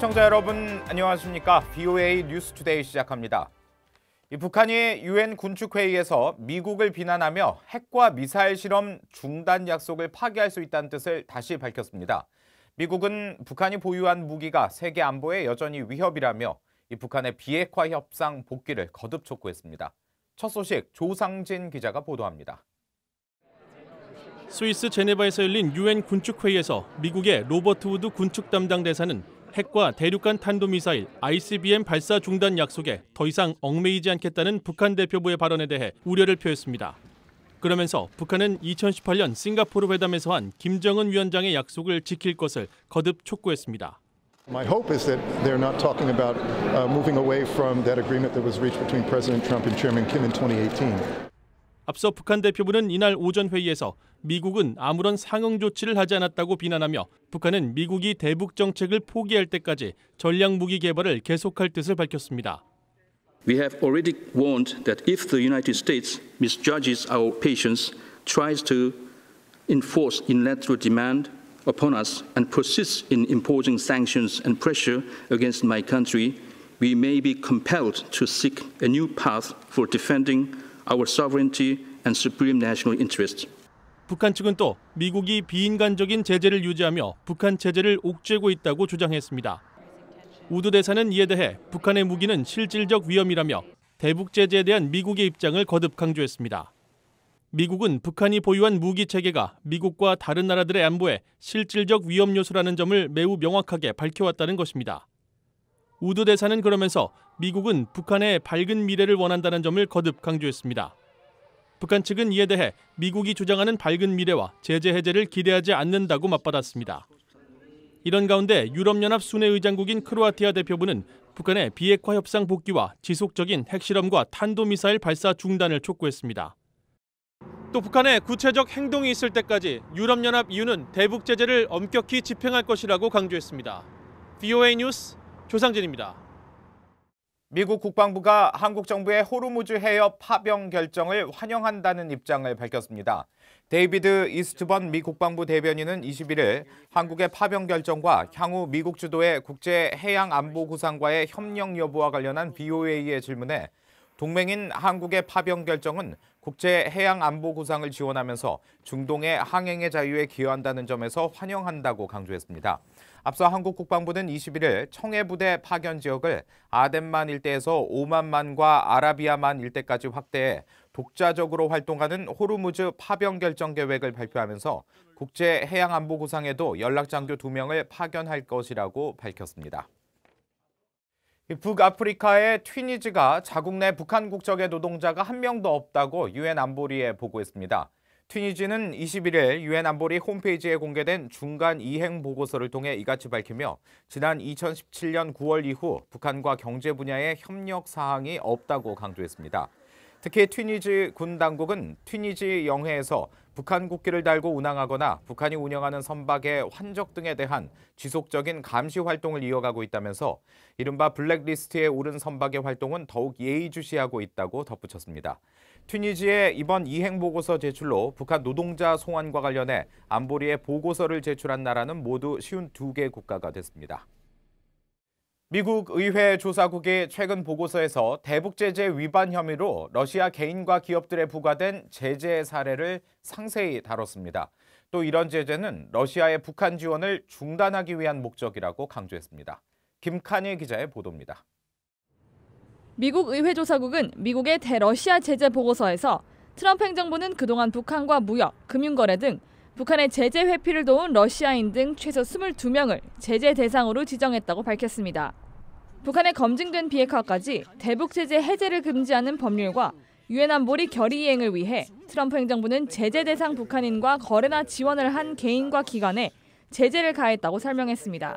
시청자 여러분 안녕하십니까? BOA 뉴스 투데이 시작합니다. 북한이 유엔 군축회의에서 미국을 비난하며 핵과 미사일 실험 중단 약속을 파기할 수 있다는 뜻을 다시 밝혔습니다. 미국은 북한이 보유한 무기가 세계 안보에 여전히 위협이라며 북한의 비핵화 협상 복귀를 거듭 촉구했습니다. 첫 소식 조상진 기자가 보도합니다. 스위스 제네바에서 열린 유엔 군축회의에서 미국의 로버트 우드 군축 담당 대사는 핵과 대륙간 탄도미사일 ICBM 발사 중단 약속에 더 이상 얽매이지 않겠다는 북한 대표부의 발언에 대해 우려를 표했습니다. 그러면서 북한은 2018년 싱가포르 회담에서 한 김정은 위원장의 약속을 지킬 것을 거듭 촉구했습니다. My hope is that they're not talking about moving away from that agreement that was reached between President Trump and Chairman Kim in 2018. 앞서 북한 대표부는 이날 오전 회의에서 미국은 아무런 상응 조치를 하지 않았다고 비난하며 북한은 미국이 대북 정책을 포기할 때까지 전략 무기 개발을 계속할 뜻을 밝혔습니다. We have already warned that if the United States misjudges our patience, tries to enforce unilateral demand upon us, and persists in imposing sanctions and pressure against my country, we may be compelled to seek a new path for defending our sovereignty and supreme national i n t e r e s t 북한 측은 또 미국이 비인간적인 제재를 유지하며 북한 체제를 옥죄고 있다고 주장했습니다. 우드 대사는 이에 대해 북한의 무기는 실질적 위험이라며 대북 제재에 대한 미국의 입장을 거듭 강조했습니다. 미국은 북한이 보유한 무기 체계가 미국과 다른 나라들의 안보에 실질적 위험 요소라는 점을 매우 명확하게 밝혀왔다는 것입니다. 우드 대사는 그러면서 미국은 북한의 밝은 미래를 원한다는 점을 거듭 강조했습니다. 북한 측은 이에 대해 미국이 주장하는 밝은 미래와 제재 해제를 기대하지 않는다고 맞받았습니다. 이런 가운데 유럽연합 순회의장국인 크로아티아 대표부는 북한의 비핵화 협상 복귀와 지속적인 핵실험과 탄도미사일 발사 중단을 촉구했습니다. 또 북한의 구체적 행동이 있을 때까지 유럽연합 이유는 대북 제재를 엄격히 집행할 것이라고 강조했습니다. VOA 뉴스 조상진입니다. 미국 국방부가 한국 정부의 호르무즈 해협 파병 결정을 환영한다는 입장을 밝혔습니다. 데이비드 이스트번 미 국방부 대변인은 21일 한국의 파병 결정과 향후 미국 주도의 국제 해양 안보 구상과의 협력 여부와 관련한 BOA의 질문에 동맹인 한국의 파병 결정은 국제 해양 안보 구상을 지원하면서 중동의 항행의 자유에 기여한다는 점에서 환영한다고 강조했습니다. 앞서 한국 국방부는 21일 청해 부대 파견 지역을 아덴만 일대에서 오만만과 아라비아만 일대까지 확대해 독자적으로 활동하는 호르무즈 파병 결정 계획을 발표하면서 국제 해양 안보 구상에도 연락 장교 2명을 파견할 것이라고 밝혔습니다. 북아프리카의 튀니즈가 자국 내 북한 국적의 노동자가 한 명도 없다고 유엔 안보리에 보고했습니다. 튀니지는 21일 유엔 안보리 홈페이지에 공개된 중간 이행 보고서를 통해 이같이 밝히며 지난 2017년 9월 이후 북한과 경제 분야의 협력 사항이 없다고 강조했습니다. 특히 튀니지 군 당국은 튀니지 영해에서 북한 국기를 달고 운항하거나 북한이 운영하는 선박의 환적 등에 대한 지속적인 감시 활동을 이어가고 있다면서 이른바 블랙리스트에 오른 선박의 활동은 더욱 예의주시하고 있다고 덧붙였습니다. 튀니지의 이번 이행보고서 제출로 북한 노동자 송환과 관련해 안보리에 보고서를 제출한 나라는 모두 쉬운 두 개 국가가 됐습니다. 미국 의회 조사국이 최근 보고서에서 대북 제재 위반 혐의로 러시아 개인과 기업들에 부과된 제재 사례를 상세히 다뤘습니다. 또 이런 제재는 러시아의 북한 지원을 중단하기 위한 목적이라고 강조했습니다. 김칸희 기자의 보도입니다. 미국 의회 조사국은 미국의 대러시아 제재 보고서에서 트럼프 행정부는 그동안 북한과 무역, 금융거래 등 북한의 제재 회피를 도운 러시아인 등 최소 22명을 제재 대상으로 지정했다고 밝혔습니다. 북한의 검증된 비핵화까지 대북 제재 해제를 금지하는 법률과 유엔 안보리 결의 이행을 위해 트럼프 행정부는 제재 대상 북한인과 거래나 지원을 한 개인과 기관에 제재를 가했다고 설명했습니다.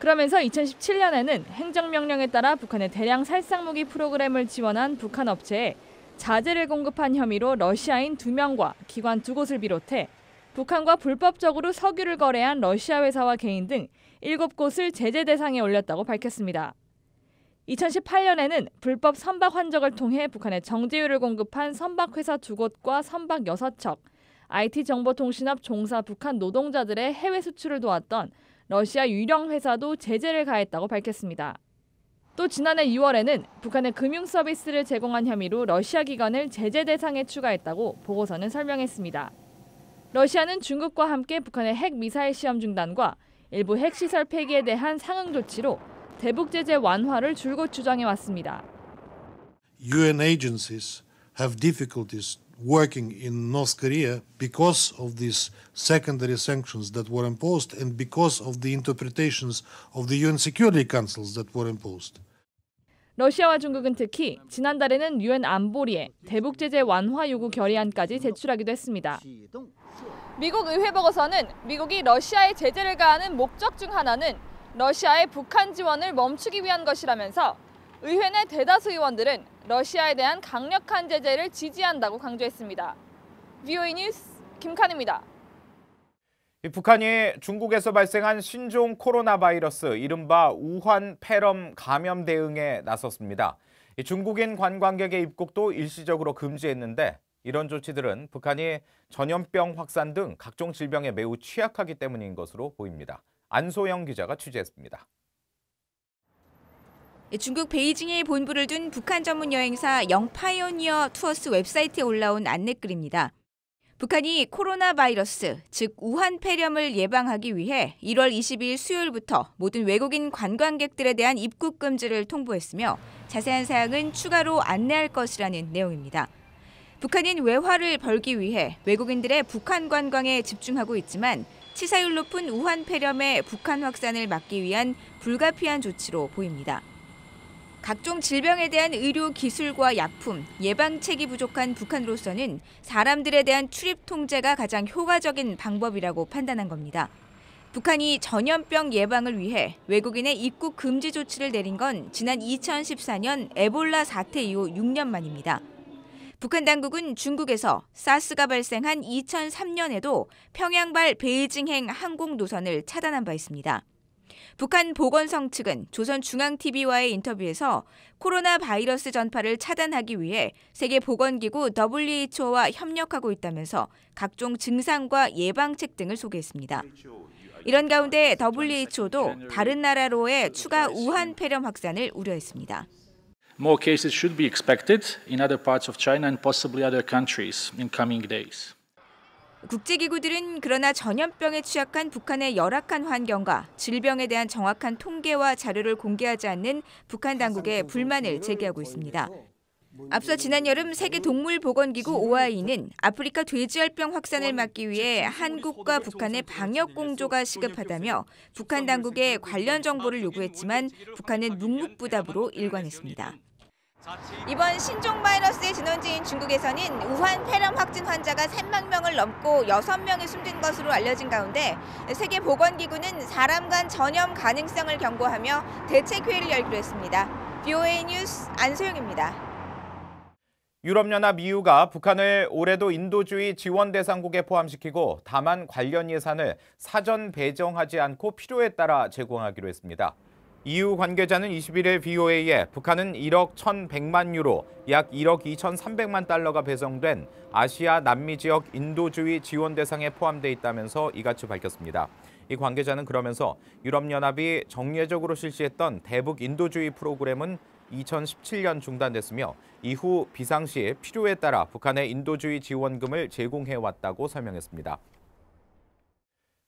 그러면서 2017년에는 행정명령에 따라 북한의 대량 살상 무기 프로그램을 지원한 북한 업체에 자재를 공급한 혐의로 러시아인 두명과 기관 두곳을 비롯해 북한과 불법적으로 석유를 거래한 러시아 회사와 개인 등 7곳을 제재 대상에 올렸다고 밝혔습니다. 2018년에는 불법 선박 환적을 통해 북한에 정제유를 공급한 선박회사 두곳과 선박 6척, IT 정보통신업 종사 북한 노동자들의 해외 수출을 도왔던 러시아 유령 회사도 제재를 가했다고 밝혔습니다. 또 지난해 2월에는 북한의 금융 서비스를 제공한 혐의로 러시아 기관을 제재 대상에 추가했다고 보고서는 설명했습니다. 러시아는 중국과 함께 북한의 핵 미사일 시험 중단과 일부 핵 시설 폐기에 대한 상응 조치로 대북 제재 완화를 줄곧 주장해 왔습니다. UN agencies have difficulties working in North Korea because of these secondary sanctions that were imposed and because of the interpretations of the UN Security Councils that were imposed. 러시아와 중국은 특히 지난달에는 유엔 안보리에 대북 제재 완화 요구 결의안까지 제출하기도 했습니다. 미국 의회 보고서는 미국이 러시아에 제재를 가하는 목적 중 하나는 러시아의 북한 지원을 멈추기 위한 것이라면서 의회내 대다수 의원들은 러시아에 대한 강력한 제재를 지지한다고 강조했습니다. VOA 뉴스 김칸입니다. 북한이 중국에서 발생한 신종 코로나 바이러스 이른바 우한 폐렴 감염 대응에 나섰습니다. 중국인 관광객의 입국도 일시적으로 금지했는데 이런 조치들은 북한이 전염병 확산 등 각종 질병에 매우 취약하기 때문인 것으로 보입니다. 안소영 기자가 취재했습니다. 예, 중국 베이징에 본부를 둔 북한 전문 여행사 영파이오니어 투어스 웹사이트에 올라온 안내글입니다. 북한이 코로나 바이러스, 즉 우한 폐렴을 예방하기 위해 1월 2 0일 수요일부터 모든 외국인 관광객들에 대한 입국 금지를 통보했으며 자세한 사항은 추가로 안내할 것이라는 내용입니다. 북한인 외화를 벌기 위해 외국인들의 북한 관광에 집중하고 있지만 치사율 높은 우한 폐렴의 북한 확산을 막기 위한 불가피한 조치로 보입니다. 각종 질병에 대한 의료 기술과 약품, 예방책이 부족한 북한으로서는 사람들에 대한 출입 통제가 가장 효과적인 방법이라고 판단한 겁니다. 북한이 전염병 예방을 위해 외국인의 입국 금지 조치를 내린 건 지난 2014년 에볼라 사태 이후 6년 만입니다. 북한 당국은 중국에서 사스가 발생한 2003년에도 평양발 베이징행 항공 노선을 차단한 바 있습니다. 북한 보건성 측은 조선중앙TV와의 인터뷰에서 코로나 바이러스 전파를 차단하기 위해 세계보건기구 WHO와 협력하고 있다면서 각종 증상과 예방책 등을 소개했습니다. 이런 가운데 WHO도 다른 나라로의 추가 우한 폐렴 확산을 우려했습니다. More cases should be expected in other parts of China and possibly other countries in coming days. 국제기구들은 그러나 전염병에 취약한 북한의 열악한 환경과 질병에 대한 정확한 통계와 자료를 공개하지 않는 북한 당국의 불만을 제기하고 있습니다. 앞서 지난 여름 세계 동물보건기구 OIE는 아프리카 돼지열병 확산을 막기 위해 한국과 북한의 방역 공조가 시급하다며 북한 당국에 관련 정보를 요구했지만 북한은 묵묵부답으로 일관했습니다. 이번 신종 바이러스의 진원지인 중국에서는 우한 폐렴 확진 환자가 3만 명을 넘고 6명이 숨진 것으로 알려진 가운데 세계보건기구는 사람 간 전염 가능성을 경고하며 대책회의를 열기로 했습니다. BOA 뉴스 안소영입니다. 유럽연합 EU가 북한을 올해도 인도주의 지원 대상국에 포함시키고 다만 관련 예산을 사전 배정하지 않고 필요에 따라 제공하기로 했습니다. EU 관계자는 20일에 VOA에 북한은 1억 1,100만 유로, 약 1억 2,300만 달러가 배정된 아시아 남미 지역 인도주의 지원 대상에 포함돼 있다면서 이같이 밝혔습니다. 이 관계자는 그러면서 유럽연합이 정례적으로 실시했던 대북 인도주의 프로그램은 2017년 중단됐으며 이후 비상시 필요에 따라 북한의 인도주의 지원금을 제공해왔다고 설명했습니다.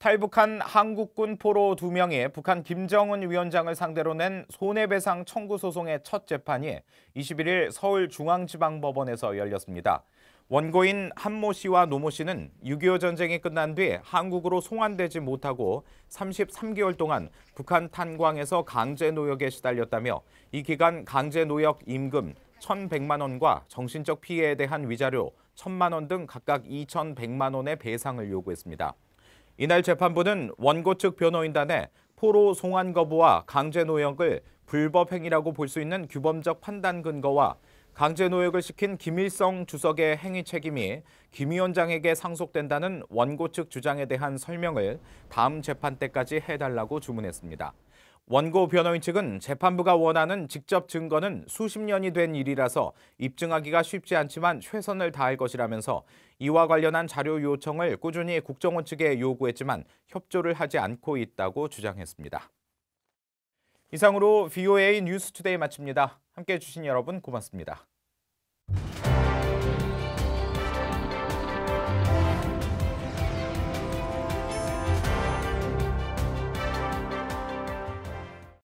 탈북한 한국군 포로 두명이 북한 김정은 위원장을 상대로 낸 손해배상 청구 소송의 첫 재판이 21일 서울중앙지방법원에서 열렸습니다. 원고인 한모 씨와 노모 씨는 6.25 전쟁이 끝난 뒤 한국으로 송환되지 못하고 33개월 동안 북한 탄광에서 강제 노역에 시달렸다며 이 기간 강제 노역 임금 1,100만 원과 정신적 피해에 대한 위자료 1,000만 원 등 각각 2,100만 원의 배상을 요구했습니다. 이날 재판부는 원고 측 변호인단에 포로 송환 거부와 강제 노역을 불법 행위라고 볼 수 있는 규범적 판단 근거와 강제 노역을 시킨 김일성 주석의 행위 책임이 김 위원장에게 상속된다는 원고 측 주장에 대한 설명을 다음 재판 때까지 해달라고 주문했습니다. 원고 변호인 측은 재판부가 원하는 직접 증거는 수십 년이 된 일이라서 입증하기가 쉽지 않지만 최선을 다할 것이라면서 이와 관련한 자료 요청을 꾸준히 국정원 측에 요구했지만 협조를 하지 않고 있다고 주장했습니다. 이상으로 VOA 뉴스투데이 마칩니다. 함께해 주신 여러분 고맙습니다.